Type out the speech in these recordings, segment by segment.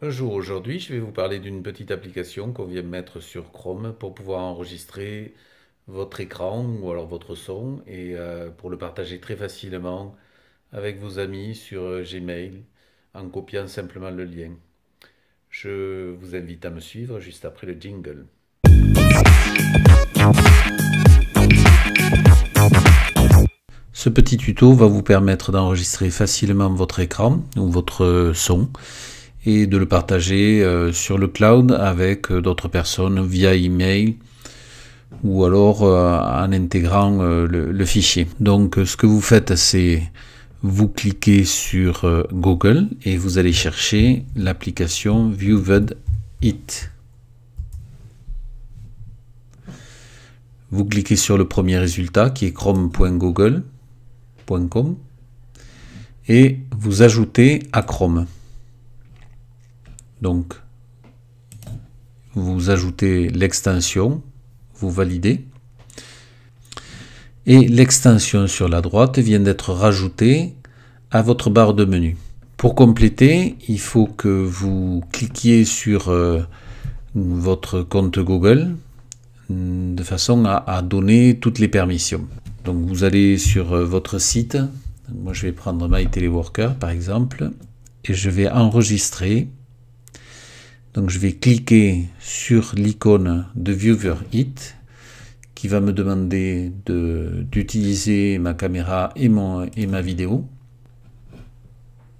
Bonjour, aujourd'hui, je vais vous parler d'une petite application qu'on vient mettre sur Chrome pour pouvoir enregistrer votre écran ou alors votre son et euh, pour le partager très facilement avec vos amis sur euh, Gmail en copiant simplement le lien. Je vous invite à me suivre juste après le jingle. Ce petit tuto va vous permettre d'enregistrer facilement votre écran ou votre euh, son et de le partager euh, sur le cloud avec euh, d'autres personnes via email ou alors euh, en intégrant le, fichier. Donc ce que vous faites c'est vous cliquez sur Google et vous allez chercher l'application Viewed It. Vous cliquez sur le premier résultat qui est chrome.google.com et vous ajoutez à Chrome. Donc, vous ajoutez l'extension, vous validez. Et l'extension sur la droite vient d'être rajoutée à votre barre de menu. Pour compléter, il faut que vous cliquiez sur euh, votre compte Google mm, de façon à, donner toutes les permissions. Donc vous allez sur euh, votre site. Moi je vais prendre My Teleworker par exemple et je vais enregistrer donc je vais cliquer sur l'icône de Viewer hit qui va me demander d'utiliser ma caméra et, et ma vidéo.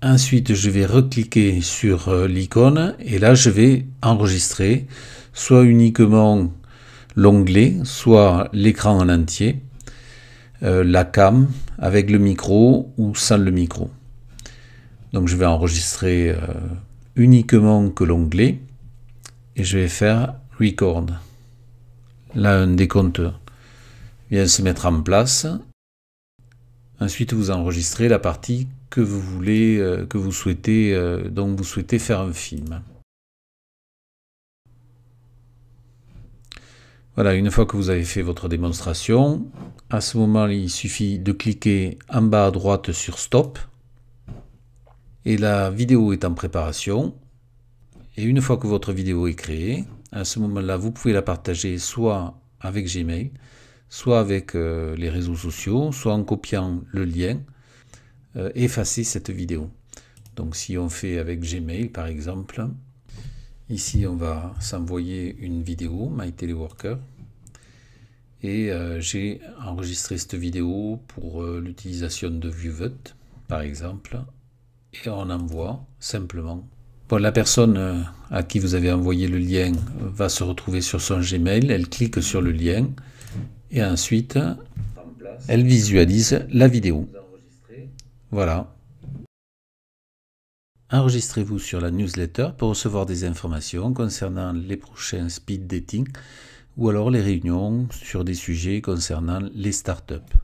Ensuite, je vais recliquer sur euh, l'icône et là, je vais enregistrer soit uniquement l'onglet, soit l'écran en entier, euh, la cam avec le micro ou sans le micro. Donc, je vais enregistrer euh, uniquement que l'onglet et je vais faire record. Là, un compteurs vient se mettre en place. Ensuite, vous enregistrez la partie que vous voulez, euh, que vous souhaitez, euh, donc vous souhaitez faire un film. Voilà, une fois que vous avez fait votre démonstration, à ce moment, il suffit de cliquer en bas à droite sur Stop et la vidéo est en préparation. Et une fois que votre vidéo est créée, à ce moment-là, vous pouvez la partager soit avec Gmail, soit avec euh, les réseaux sociaux, soit en copiant le lien, euh, effacer cette vidéo. Donc si on fait avec Gmail par exemple, ici on va s'envoyer une vidéo, My Teleworker, et euh, j'ai enregistré cette vidéo pour l'utilisation de vote par exemple, et on envoie simplement. la personne euh, à qui vous avez envoyé le lien euh, va se retrouver sur son Gmail, elle clique sur le lien et ensuite elle visualise la vidéo. Voilà. Enregistrez-vous sur la newsletter pour recevoir des informations concernant les prochains speed dating ou alors les réunions sur des sujets concernant les startups.